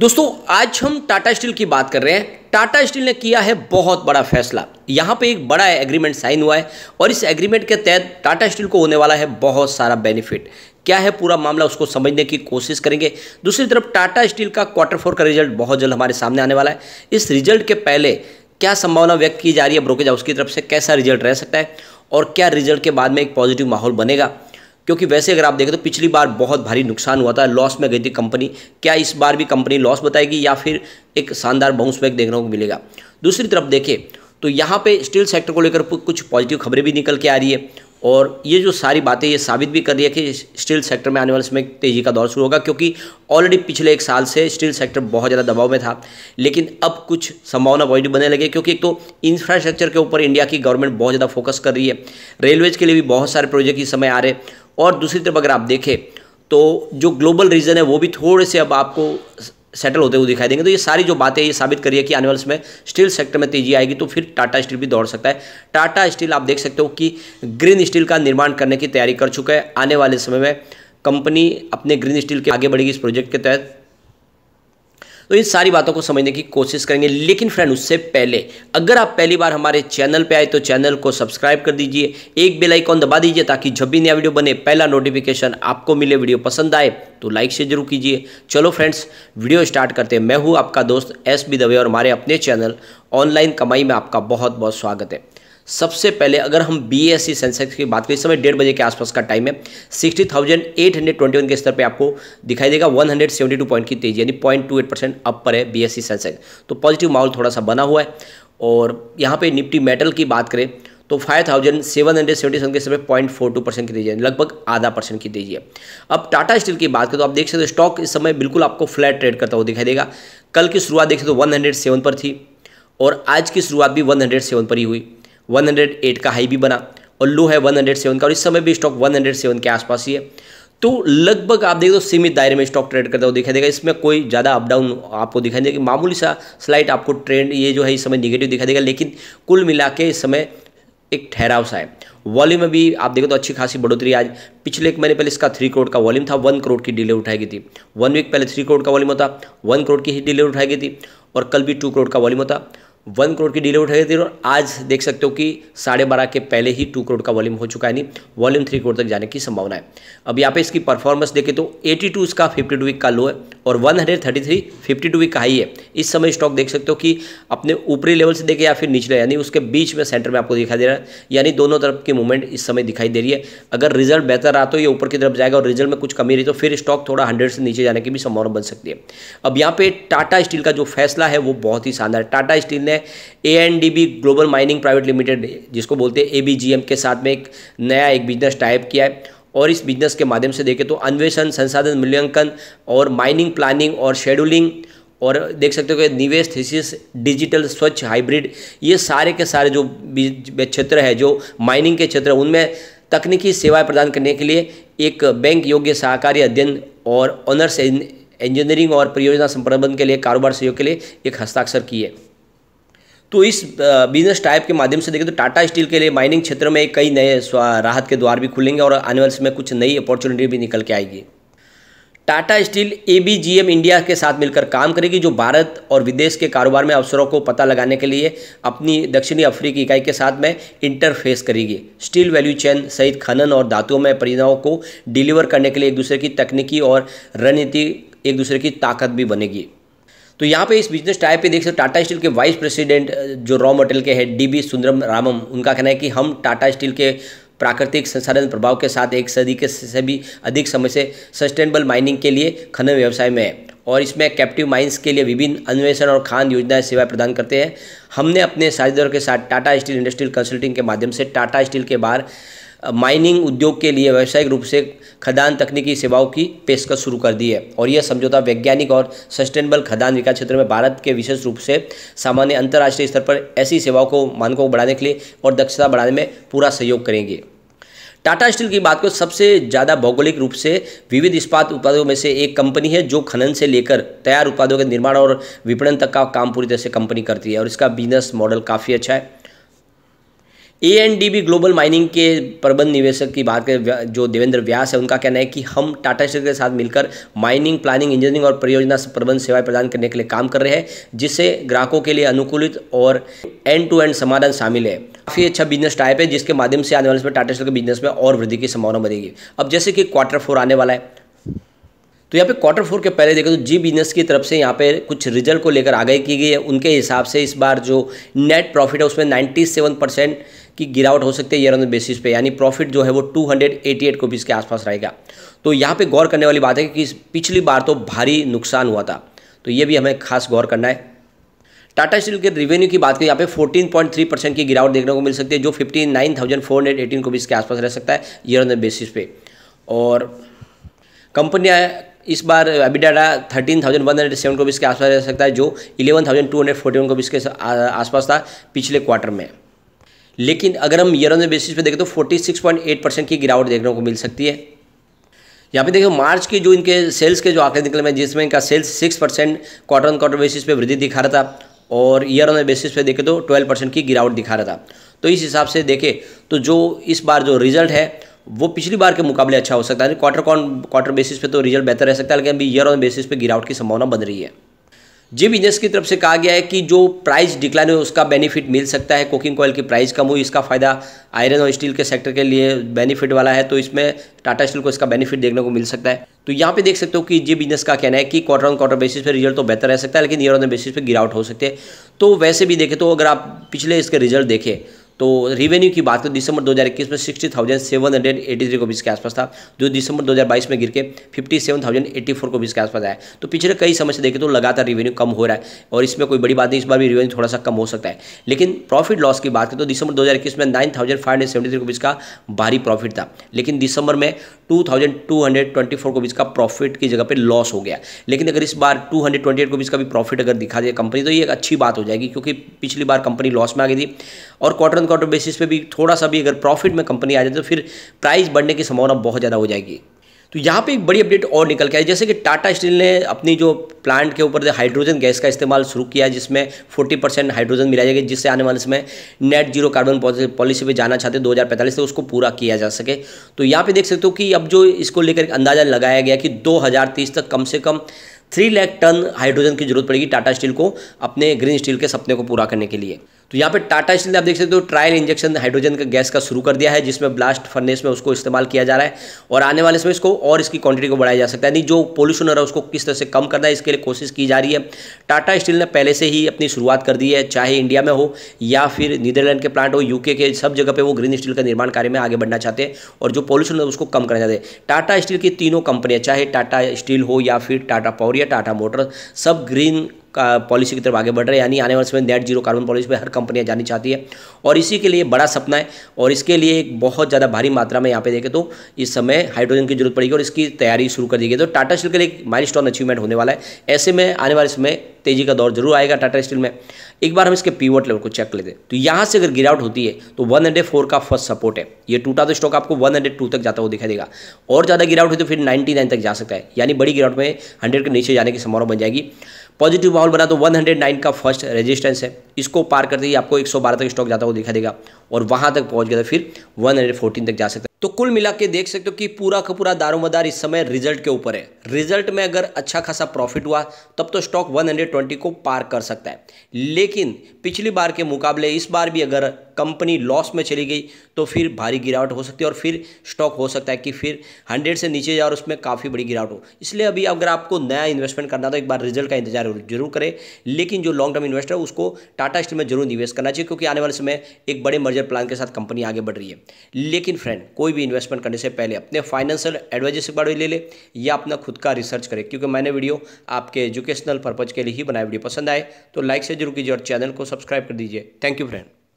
दोस्तों आज हम टाटा स्टील की बात कर रहे हैं टाटा स्टील ने किया है बहुत बड़ा फैसला यहाँ पे एक बड़ा एग्रीमेंट साइन हुआ है और इस एग्रीमेंट के तहत टाटा स्टील को होने वाला है बहुत सारा बेनिफिट क्या है पूरा मामला उसको समझने की कोशिश करेंगे दूसरी तरफ टाटा स्टील का क्वार्टर फोर का रिजल्ट बहुत जल्द हमारे सामने आने वाला है इस रिजल्ट के पहले क्या संभावना व्यक्त की जा रही है ब्रोकेज हाउस की तरफ से कैसा रिजल्ट रह सकता है और क्या रिजल्ट के बाद में एक पॉजिटिव माहौल बनेगा क्योंकि वैसे अगर आप देखें तो पिछली बार बहुत भारी नुकसान हुआ था लॉस में गई थी कंपनी क्या इस बार भी कंपनी लॉस बताएगी या फिर एक शानदार बाउंस बैक देखने को मिलेगा दूसरी तरफ देखें तो यहाँ पे स्टील सेक्टर को लेकर कुछ पॉजिटिव खबरें भी निकल के आ रही है और ये जो सारी बातें ये साबित भी कर रही है कि स्टील सेक्टर में आने वाले समय तेज़ी का दौर शुरू होगा क्योंकि ऑलरेडी पिछले एक साल से स्टील सेक्टर बहुत ज़्यादा दबाव में था लेकिन अब कुछ संभावना पॉजिटिव बनने लगे क्योंकि एक तो इंफ्रास्ट्रक्चर के ऊपर इंडिया की गवर्नमेंट बहुत ज़्यादा फोकस कर रही है रेलवेज के लिए भी बहुत सारे प्रोजेक्ट इस समय आ रहे और दूसरी तरफ अगर आप देखें तो जो ग्लोबल रीजन है वो भी थोड़े से अब आपको सेटल होते हुए दिखाई देंगे तो ये सारी जो बातें ये साबित करिए कि आने वाले समय स्टील सेक्टर में तेजी आएगी तो फिर टाटा स्टील भी दौड़ सकता है टाटा स्टील आप देख सकते हो कि ग्रीन स्टील का निर्माण करने की तैयारी कर चुका है आने वाले समय में कंपनी अपने ग्रीन स्टील के आगे बढ़ेगी इस प्रोजेक्ट के तहत तो इन सारी बातों को समझने की कोशिश करेंगे लेकिन फ्रेंड उससे पहले अगर आप पहली बार हमारे चैनल पर आए तो चैनल को सब्सक्राइब कर दीजिए एक बेलाइकॉन दबा दीजिए ताकि जब भी नया वीडियो बने पहला नोटिफिकेशन आपको मिले वीडियो पसंद आए तो लाइक से जरूर कीजिए चलो फ्रेंड्स वीडियो स्टार्ट करते हैं मैं हूँ आपका दोस्त एस बी दवे और हमारे अपने चैनल ऑनलाइन कमाई में आपका बहुत बहुत स्वागत है सबसे पहले अगर हम बी एस सी सेंसेक्स की बात करें इस समय डेढ़ बजे के आसपास का टाइम है sixty thousand eight hundred twenty one के स्तर पे आपको दिखाई देगा one hundred seventy two point की तेजी यानी point two eight percent up पर है बी एस सी सेंसेक्स तो पॉजिटिव माहौल थोड़ा सा बना हुआ है और यहाँ पे निफ्टी मेटल की बात करें तो five thousand seven hundred seventy seven के समय पॉइंट फोर टू परसेंट की तेजी है लगभग आधा परसेंट की तेजी है अब टाटा स्टील की बात करें तो आप देख सकते हो स्टॉक इस समय बिल्कुल आपको फ्लैट ट्रेड करता हुआ दिखाई देगा कल की शुरुआत देखें तो वन हंड्रेड सेवन पर थी और आज की शुरुआत भी वन हंड्रेड सेवन पर ही हुई 108 का हाई भी बना और लो है 107 का और इस समय भी स्टॉक 107 के आसपास ही है तो लगभग आप देख दो सीमित दायरे में स्टॉक ट्रेड करता हुआ दिखाई देगा इसमें कोई ज़्यादा अप डाउन आपको दिखाई देगा मामूली सा स्लाइड आपको ट्रेंड ये जो है इस समय निगेटिव दिखाई देगा लेकिन कुल मिला के इस समय एक ठहराव सा है वॉल्यूम में भी आप देखो तो अच्छी खासी बढ़ोतरी आज पिछले एक महीने पहले इसका थ्री करोड़ का वॉल्यूम था वन करोड़ की डिले उठाई गई थी वन वीक पहले थ्री करोड़ का वॉल्यूम होता वन करोड़ की ही डिले उठाई गई थी और कल भी टू करोड़ का वॉल्यूम होता वन करोड़ की डील उठ रही थी और आज देख सकते हो कि साढ़े बारह के पहले ही टू करोड़ का वॉल्यूम हो चुका है नहीं वॉल्यूम थ्री करोड़ तक जाने की संभावना है अब यहाँ पे इसकी परफॉर्मेंस देखें तो 82 इसका 52 वीक का लो है और 133 52 वीक का हाई है इस समय स्टॉक देख सकते हो कि अपने ऊपरी लेवल से देखे या फिर निचले यानी उसके बीच में सेंटर में आपको दिखाई दे रहा है यानी दोनों तरफ की मूवमेंट इस समय दिखाई दे रही है अगर रिजल्ट बेहतर रहा तो ये ऊपर की तरफ जाएगा और रिजल्ट में कुछ कमी रही तो फिर स्टॉक थोड़ा हंड्रेड से नीचे जाने की भी संभावना बन सकती है अब यहाँ पे टाटा स्टील का जो फैसला है वो बहुत ही शानदार टाटा स्टील ने A and D B global mining private limited जिसको बोलते हैं ए के साथ में एक नया एक बिजनेस टाइप किया है और इस बिजनेस के माध्यम से देखें तो अन्वेषण संसाधन मूल्यांकन और माइनिंग प्लानिंग और शेड्यूलिंग और देख सकते हो कि निवेश थीसिस डिजिटल स्वच्छ हाइब्रिड ये सारे के सारे जो क्षेत्र है जो माइनिंग के क्षेत्र उनमें तकनीकी सेवाएं प्रदान करने के लिए एक बैंक योग्य सहकारी अध्ययन और ऑनर्स इंजीनियरिंग और परियोजना संप्रबंध के लिए कारोबार सहयोग के लिए एक हस्ताक्षर किए तो इस बिजनेस टाइप के माध्यम से देखें तो टाटा स्टील के लिए माइनिंग क्षेत्र में कई नए राहत के द्वार भी खुलेंगे और आने वाले समय कुछ नई अपॉर्चुनिटी भी निकल के आएगी टाटा स्टील ए इंडिया के साथ मिलकर काम करेगी जो भारत और विदेश के कारोबार में अवसरों को पता लगाने के लिए अपनी दक्षिणी अफ्रीकी इकाई के साथ में इंटरफेस करेगी स्टील वैल्यू चेन सहित खनन और धातुओं में परिणामों को डिलीवर करने के लिए एक दूसरे की तकनीकी और रणनीति एक दूसरे की ताकत भी बनेगी तो यहाँ पे इस बिजनेस टाइप पे देख सकते टाटा स्टील के वाइस प्रेसिडेंट जो रॉ मटेरियल के हैं डीबी सुंदरम रामम उनका कहना है कि हम टाटा स्टील के प्राकृतिक संसाधन प्रभाव के साथ एक सदी के से भी अधिक समय से सस्टेनेबल माइनिंग के लिए खनन व्यवसाय में है और इसमें कैप्टिव माइंस के लिए विभिन्न अन्वेषण और खान योजनाएं सेवाएं प्रदान करते हैं हमने अपने साझेदारों के साथ टाटा स्टील इंडस्ट्रियल कंसल्टिंग के माध्यम से टाटा स्टील के बाहर माइनिंग उद्योग के लिए व्यावसायिक रूप से खदान तकनीकी सेवाओं की पेशकश शुरू कर दी है और यह समझौता वैज्ञानिक और सस्टेनेबल खदान विकास क्षेत्र में भारत के विशेष रूप से सामान्य अंतर्राष्ट्रीय स्तर पर ऐसी सेवाओं को मानकों को बढ़ाने के लिए और दक्षता बढ़ाने में पूरा सहयोग करेंगे टाटा स्टील की बात को सबसे ज़्यादा भौगोलिक रूप से विविध इस्पात उत्पादों में से एक कंपनी है जो खनन से लेकर तैयार उत्पादों के निर्माण और विपणन तक का काम पूरी तरह से कंपनी करती है और इसका बिजनेस मॉडल काफ़ी अच्छा है A N D B global mining के प्रबंध निवेशक की बात करें जो देवेंद्र व्यास है उनका कहना है कि हम टाटा स्टील के साथ मिलकर माइनिंग प्लानिंग इंजीनियरिंग और परियोजना प्रबंध सेवाएं प्रदान करने के लिए काम कर रहे हैं जिससे ग्राहकों के लिए अनुकूलित और एंड टू एंड समाधान शामिल है काफ़ी अच्छा बिजनेस टाइप है जिसके माध्यम से आने वाले समय टाटा स्टील के बिजनेस में और वृद्धि की संभावना बनेगी अब जैसे कि क्वार्टर फोर आने वाला है तो यहाँ पे क्वार्टर फोर के पहले देखें तो जी बिजनेस की तरफ से यहाँ पे कुछ रिजल्ट को लेकर आगे की गई है उनके हिसाब से इस बार जो नेट प्रॉफिट है उसमें 97 परसेंट की गिरावट हो सकती है ईयर ऑन द बेसिस पे यानी प्रॉफिट जो है वो टू हंड्रेड एटी एट के आसपास रहेगा तो यहाँ पे गौर करने वाली बात है कि पिछली बार तो भारी नुकसान हुआ था तो ये भी हमें खास गौर करना है टाटा स्टील के रिवेन्यू की बात करें यहाँ पे 14.3 परसेंट की गिरावट देखने को मिल सकती है जो 59,418 को भी इसके आसपास रह सकता है ईयर ऑन द बेसिस पे और कंपनियाँ इस बार अबिडाटा सेवन को भी इसके आसपास रह सकता है जो इलेवन थाउजेंड टू वन को भी इसके आसपास था पिछले क्वार्टर में लेकिन अगर हम ईयर ऑन बेसिस पे देखें तो 46.8 परसेंट की गिरावट देखने को मिल सकती है यहाँ पे देखिए मार्च के जो इनके सेल्स के जो आंकड़े निकले हैं जिसमें इनका sales six percent quarter on quarter basis पे वृद्धि दिखा रहा था और ईयर ऑन बेसिस पे देखें तो ट्वेल्व परसेंट की गिरावट दिखा रहा था तो इस हिसाब से देखें तो जो इस बार जो रिजल्ट है वो पिछली बार के मुकाबले अच्छा हो सकता है क्वार्टर क्वार्टर बेसिस पर तो रिजल्ट बेहतर रह सकता है लेकिन अभी ईयर ऑन बेसिस पर गिरावट की संभावना बन रही है जे बिजनेस की तरफ से कहा गया है कि जो प्राइस डिक्लाइन हुई उसका बेनिफिट मिल सकता है कोकिंग कोयल की प्राइस कम हुई इसका फ़ायदा आयरन और स्टील के सेक्टर के लिए बेनिफिट वाला है तो इसमें टाटा स्टील को इसका बेनिफिट देखने को मिल सकता है तो यहाँ पे देख सकते हो कि जी बिजनेस का कहना है कि क्वार्टर ऑन क्वार्टर बेसिस पे रिजल्ट तो बेहतर रह सकता है लेकिन ईयर ऑन बेसिस पे गिरावट हो सकती है तो वैसे भी देखें तो अगर आप पिछले इसके रिजल्ट देखें तो रेवेन्यू की बात करें दिसंबर 2021 में sixty thousand seven hundred eighty three को बीस के आसपास था जो दिसंबर 2022 में गिर के fifty seven thousand eighty four को बीस के आसपास आया तो पिछले कई समय से देखें तो लगातार रेवेन्यू कम हो रहा है और इसमें कोई बड़ी बात नहीं इस बार भी रेवेन्यू थोड़ा सा कम हो सकता है लेकिन प्रॉफिट लॉस की बात करें तो दिसंबर दो में nine thousand five hundred seventy three बीस का भारी प्रॉफिट था लेकिन दिसंबर में 2224 को बीच का प्रॉफिट की जगह पे लॉस हो गया लेकिन अगर इस बार 228 को बीच का भी प्रॉफिट अगर दिखा दे कंपनी तो ये एक अच्छी बात हो जाएगी क्योंकि पिछली बार कंपनी लॉस में आ गई थी और क्वार्टर ऑन क्वार्टर बेसिस पे भी थोड़ा सा भी अगर प्रॉफिट में कंपनी आ जाए तो फिर प्राइस बढ़ने की संभावना बहुत ज़्यादा हो जाएगी तो यहाँ पे एक बड़ी अपडेट और निकल के आई जैसे कि टाटा स्टील ने अपनी जो प्लांट के ऊपर हाइड्रोजन गैस का इस्तेमाल शुरू किया है जिसमें 40 परसेंट हाइड्रोजन मिला जाएगा जिससे आने वाले समय नेट जीरो कार्बन पॉलिसी पे जाना चाहते हैं दो हज़ार से उसको पूरा किया जा सके तो यहाँ पे देख सकते हो कि अब जो इसको लेकर अंदाजा लगाया गया कि दो तक कम से कम थ्री लैख टन हाइड्रोजन की जरूरत पड़ेगी टाटा स्टील को अपने ग्रीन स्टील के सपने को पूरा करने के लिए तो यहाँ पे टाटा स्टील आप देख सकते हो तो ट्रायल इंजेक्शन हाइड्रोजन का गैस का शुरू कर दिया है जिसमें ब्लास्ट फर्नेस में उसको इस्तेमाल किया जा रहा है और आने वाले समय इसको और इसकी क्वांटिटी को बढ़ाया जा सकता है यानी जो पोल्यूशन हो रहा है उसको किस तरह से कम करना है इसके लिए कोशिश की जा रही है टाटा स्टील ने पहले से ही अपनी शुरुआत कर दी है चाहे इंडिया में हो या फिर नीदरलैंड के प्लांट हो यूके के सब जगह पर वो ग्रीन स्टील का निर्माण कार्य में आगे बढ़ना चाहते हैं और जो पॉल्यूशन है उसको कम करना चाहते हैं टाटा स्टील की तीनों कंपनियाँ चाहे टाटा स्टील हो या फिर टाटा पावर है टाटा मोटर सब ग्रीन का पॉलिसी की तरफ आगे बढ़ रहे हैं यानी आने वाले समय नेट जीरो कार्बन पॉलिसी पे हर कंपनियां जानी चाहती है और इसी के लिए बड़ा सपना है और इसके लिए एक बहुत ज़्यादा भारी मात्रा में यहाँ पे देखें तो इस समय हाइड्रोजन की जरूरत पड़ेगी और इसकी तैयारी शुरू कर दी गई तो टाटा स्टील के लिए एक माइल अचीवमेंट होने वाला है ऐसे में आने वाले समय तेजी का दौर जरूर आएगा टाटा स्टील में एक बार हम इसके पीवट लेवल को चेक लेते तो यहाँ से अगर गिरावट होती है तो वन हंड्रेड फोर का फर्स्ट सपोर्ट है ये टूटा तो स्टॉक आपको वन हंड्रेड टू तक जाता हुआ दिखाई देगा और ज़्यादा गिरावट हुई तो फिर नाइन्टी नाइन तक जा सकता है यानी बड़ी गिरावट में हंड्रेड के नीचे जाने की संभावना बन जाएगी पॉजिटिव माहौल बना तो 109 का फर्स्ट रेजिस्टेंस है इसको पार करते ही आपको 112 तक स्टॉक जाता हुआ दिखा देगा और वहां तक पहुंच गया तो फिर 114 तक जा सकता है तो कुल मिला के देख सकते हो कि पूरा का पूरा दारोमदार इस समय रिजल्ट के ऊपर है रिजल्ट में अगर अच्छा खासा प्रॉफिट हुआ तब तो स्टॉक 120 को पार कर सकता है लेकिन पिछली बार के मुकाबले इस बार भी अगर कंपनी लॉस में चली गई तो फिर भारी गिरावट हो सकती है और फिर स्टॉक हो सकता है कि फिर हंड्रेड से नीचे जाए और उसमें काफ़ी बड़ी गिरावट हो इसलिए अभी अगर आपको नया इन्वेस्टमेंट करना तो एक बार रिजल्ट का इंतजार जरूर करें लेकिन जो लॉन्ग टर्म इन्वेस्टर है उसको टाटा स्टील में जरूर निवेश करना चाहिए क्योंकि आने वाले समय एक बड़े मर्जर प्लान के साथ कंपनी आगे बढ़ रही है लेकिन फ्रेंड कोई भी इन्वेस्टमेंट करने से पहले अपने फाइनेंशियल एडवाइजर से बारे ले लें या अपना खुद का रिसर्च करें क्योंकि मैंने वीडियो आपके एजुकेशनल पर्पज़ के लिए ही बनाया वीडियो पसंद आए तो लाइक से जरूर कीजिए और चैनल को सब्सक्राइब कर दीजिए थैंक यू फ्रेंड